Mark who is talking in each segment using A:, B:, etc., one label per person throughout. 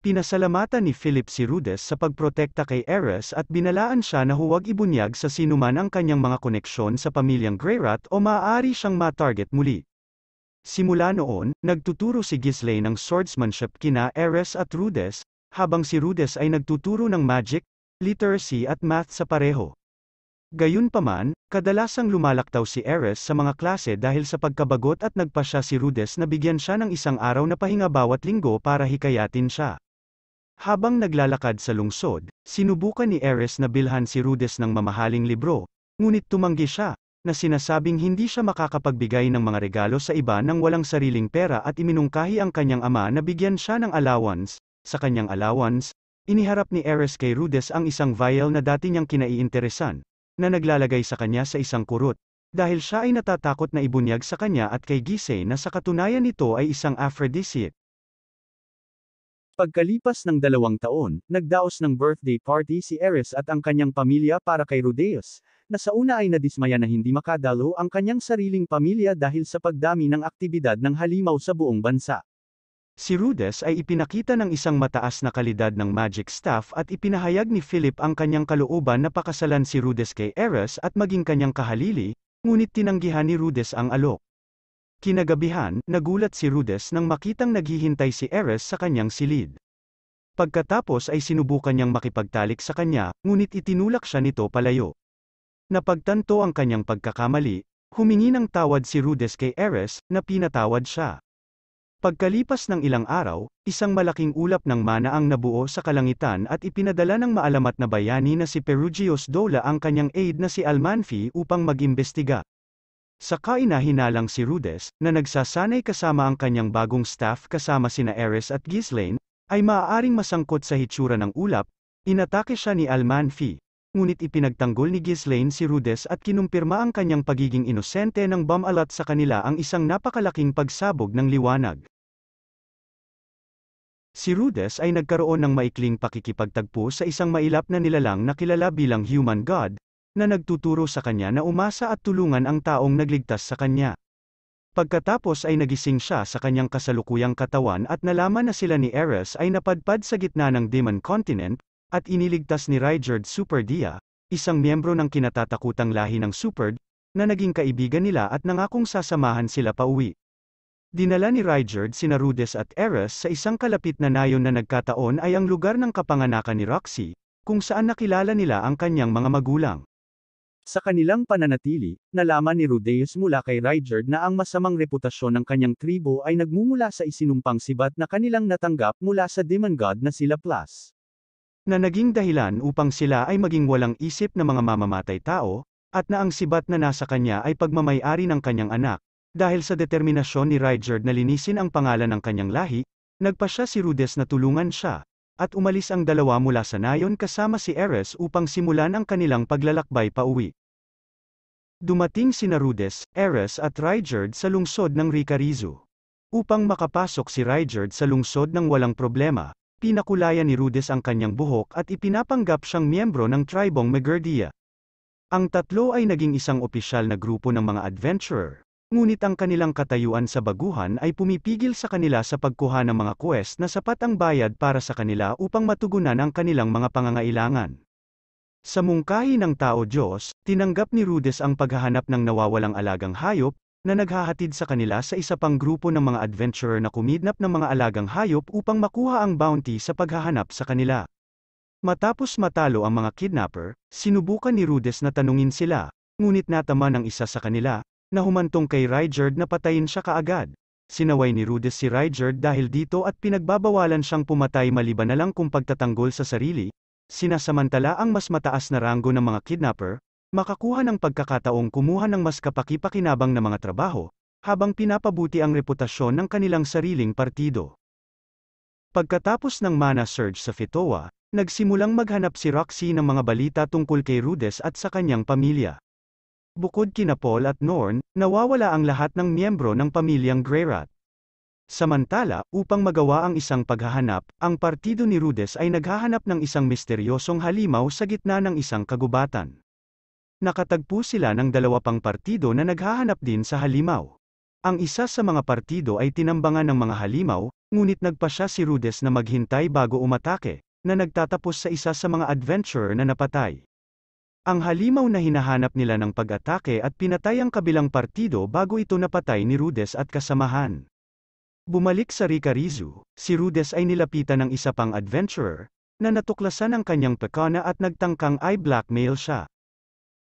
A: Pinasalamatan ni Philip si Rudes sa pagprotekta kay Eres at binalaan siya na huwag ibunyag sa sinuman ang kanyang mga koneksyon sa pamilyang Greyrat o maaari siyang ma-target muli. Simula noon, nagtuturo si Ghislaine ng swordsmanship kina Eres at Rudes, habang si Rudes ay nagtuturo ng magic, literacy at math sa pareho. Gayunpaman, kadalasang lumalaktaw si Eres sa mga klase dahil sa pagkabagot at nagpa siya si Rudes na bigyan siya ng isang araw na pahinga bawat linggo para hikayatin siya. Habang naglalakad sa lungsod, sinubukan ni Eres na bilhan si Rudes ng mamahaling libro, ngunit tumanggi siya, na sinasabing hindi siya makakapagbigay ng mga regalo sa iba nang walang sariling pera at iminungkahi ang kanyang ama na bigyan siya ng allowance. Sa kanyang allowance, iniharap ni Eres kay Rudes ang isang vial na dati niyang kinaiinteresan, na naglalagay sa kanya sa isang kurot, dahil siya ay natatakot na ibunyag sa kanya at kay Gisay na sa katunayan ito ay isang aphrodisiac. Pagkalipas ng dalawang taon, nagdaos ng birthday party si Eris at ang kanyang pamilya para kay Rodeos, na sa una ay nadismaya na hindi makadalo ang kanyang sariling pamilya dahil sa pagdami ng aktibidad ng halimaw sa buong bansa. Si Rudes ay ipinakita ng isang mataas na kalidad ng magic staff at ipinahayag ni Philip ang kanyang kalooban na pakasalan si Rudes kay Eris at maging kanyang kahalili, ngunit tinanggihan ni Rudes ang alok. Kinagabihan, nagulat si Rudes nang makitang naghihintay si Eres sa kanyang silid. Pagkatapos ay sinubukan niyang makipagtalik sa kanya, ngunit itinulak siya nito palayo. Napagtanto ang kanyang pagkakamali, humingi ng tawad si Rudes kay Eres, na pinatawad siya. Pagkalipas ng ilang araw, isang malaking ulap ng mana ang nabuo sa kalangitan at ipinadala ng maalamat na bayani na si Perugios Dola ang kanyang aide na si Almanfi upang mag-imbestiga. Saka inahinalang si Rudes, na nagsasanay kasama ang kanyang bagong staff kasama sina Eris at Ghislaine, ay maaaring masangkot sa hitsura ng ulap, inatake siya ni Almanfi. Ngunit ipinagtanggol ni Ghislaine si Rudes at kinumpirma ang kanyang pagiging inosente ng bamalat sa kanila ang isang napakalaking pagsabog ng liwanag. Si Rudes ay nagkaroon ng maikling pakikipagtagpo sa isang mailap na nilalang na kilala bilang human god, na nagtuturo sa kanya na umasa at tulungan ang taong nagligtas sa kanya. Pagkatapos ay nagising siya sa kanyang kasalukuyang katawan at nalaman na sila ni Eris ay napadpad sa gitna ng Demon Continent, at iniligtas ni Rigard Superdia, isang miyembro ng kinatatakutang lahi ng Superd, na naging kaibigan nila at nangakong sasamahan sila pauwi. Dinala ni Rigard si Narudes at Eris sa isang kalapit na nayon na nagkataon ay ang lugar ng kapanganakan ni Roxy, kung saan nakilala nila ang kanyang mga magulang. Sa kanilang pananatili, nalaman ni Rudeus mula kay Rigard na ang masamang reputasyon ng kanyang tribo ay nagmumula sa isinumpang sibat na kanilang natanggap mula sa Demon God na sila Plus. Na naging dahilan upang sila ay maging walang isip na mga mamamatay tao, at na ang sibat na nasa kanya ay pagmamayari ng kanyang anak, dahil sa determinasyon ni Rigard na linisin ang pangalan ng kanyang lahi, nagpa siya si Rudes na tulungan siya at umalis ang dalawa mula sa nayon kasama si Eres upang simulan ang kanilang paglalakbay pauwi. Dumating sina Rudes, Eres at Rigerd sa lungsod ng Ricarizu. Upang makapasok si Rigerd sa lungsod ng walang problema, pinakulayan ni Rudes ang kanyang buhok at ipinapanggap siyang miyembro ng tribong Megardia. Ang tatlo ay naging isang opisyal na grupo ng mga adventurer, ngunit ang kanilang katayuan sa baguhan ay pumipigil sa kanila sa pagkuha ng mga quest na sapat ang bayad para sa kanila upang matugunan ang kanilang mga pangangailangan. Sa mungkahi ng tao Diyos, tinanggap ni Rudes ang paghahanap ng nawawalang alagang hayop, na naghahatid sa kanila sa isa pang grupo ng mga adventurer na kumidnap ng mga alagang hayop upang makuha ang bounty sa paghahanap sa kanila. Matapos matalo ang mga kidnapper, sinubukan ni Rudes na tanungin sila, ngunit natama ng isa sa kanila, na humantong kay Rigerd na patayin siya kaagad. Sinaway ni Rudes si Rigerd dahil dito at pinagbabawalan siyang pumatay maliban na lang kung pagtatanggol sa sarili, sinasamantala ang mas mataas na ranggo ng mga kidnapper, makakuha ng pagkakataong kumuha ng mas kapakipakinabang na mga trabaho, habang pinapabuti ang reputasyon ng kanilang sariling partido. Pagkatapos ng mana surge sa Fitoa, nagsimulang maghanap si Roxy ng mga balita tungkol kay Rudes at sa kanyang pamilya. Bukod kina Paul at Norn, nawawala ang lahat ng miyembro ng pamilyang Greyrat. Samantala, upang magawa ang isang paghahanap, ang partido ni Rudes ay naghahanap ng isang misteryosong halimaw sa gitna ng isang kagubatan. Nakatagpo sila ng dalawa pang partido na naghahanap din sa halimaw. Ang isa sa mga partido ay tinambangan ng mga halimaw, ngunit nagpa siya si Rudes na maghintay bago umatake, na nagtatapos sa isa sa mga adventurer na napatay. Ang halimaw na hinahanap nila ng pag-atake at pinatay ang kabilang partido bago ito napatay ni Rudes at kasamahan. Bumalik sa Rikarizu, si Rudes ay nilapitan ng isa pang adventurer, na natuklasan ang kanyang pekana at nagtangkang ay blackmail siya.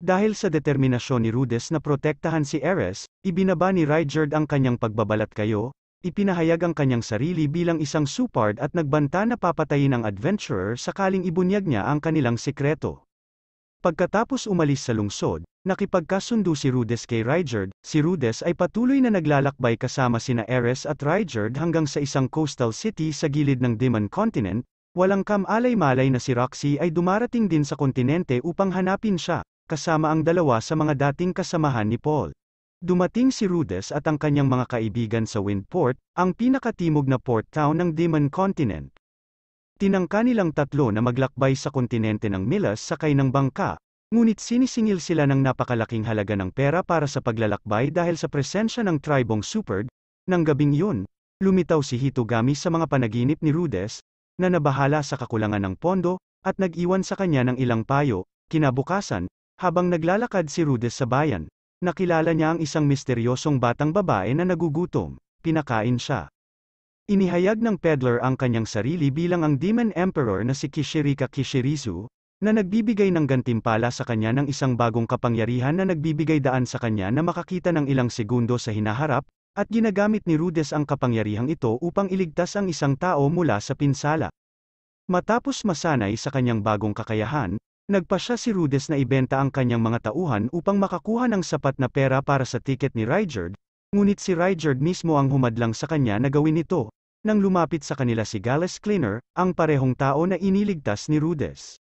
A: Dahil sa determinasyon ni Rudes na protektahan si Eres, ibinaba ni Rigard ang kanyang pagbabalat kayo, ipinahayag ang kanyang sarili bilang isang supard at nagbanta na papatayin ang adventurer sakaling ibunyag niya ang kanilang sikreto. Pagkatapos umalis sa lungsod, Nakipagkasundo si Rudes kay Rijard, si Rudes ay patuloy na naglalakbay kasama sina Eres at Rijard hanggang sa isang coastal city sa gilid ng Diman Continent, walang kamalay-malay na si Roxy ay dumarating din sa kontinente upang hanapin siya, kasama ang dalawa sa mga dating kasamahan ni Paul. Dumating si Rudes at ang kanyang mga kaibigan sa Windport, ang pinakatimog na port town ng Diman Continent. Tinangka nilang tatlo na maglakbay sa kontinente ng Milas sakay ng bangka, Ngunit sinisingil sila ng napakalaking halaga ng pera para sa paglalakbay dahil sa presensya ng tribong Superg, nang gabing yun, lumitaw si Hitogami sa mga panaginip ni Rudes, na nabahala sa kakulangan ng pondo, at nag-iwan sa kanya ng ilang payo, kinabukasan, habang naglalakad si Rudes sa bayan, nakilala niya ang isang misteryosong batang babae na nagugutom, pinakain siya. Inihayag ng peddler ang kanyang sarili bilang ang Demon Emperor na si Kishirika Kishirisu, na nagbibigay ng gantimpala sa kanya ng isang bagong kapangyarihan na nagbibigay daan sa kanya na makakita ng ilang segundo sa hinaharap, at ginagamit ni Rudes ang kapangyarihang ito upang iligtas ang isang tao mula sa pinsala. Matapos masanay sa kanyang bagong kakayahan, nagpa siya si Rudes na ibenta ang kanyang mga tauhan upang makakuha ng sapat na pera para sa tiket ni Rigerd, ngunit si Rigerd mismo ang humadlang sa kanya na gawin ito, nang lumapit sa kanila si Gales Cleaner, ang parehong tao na iniligtas ni Rudes.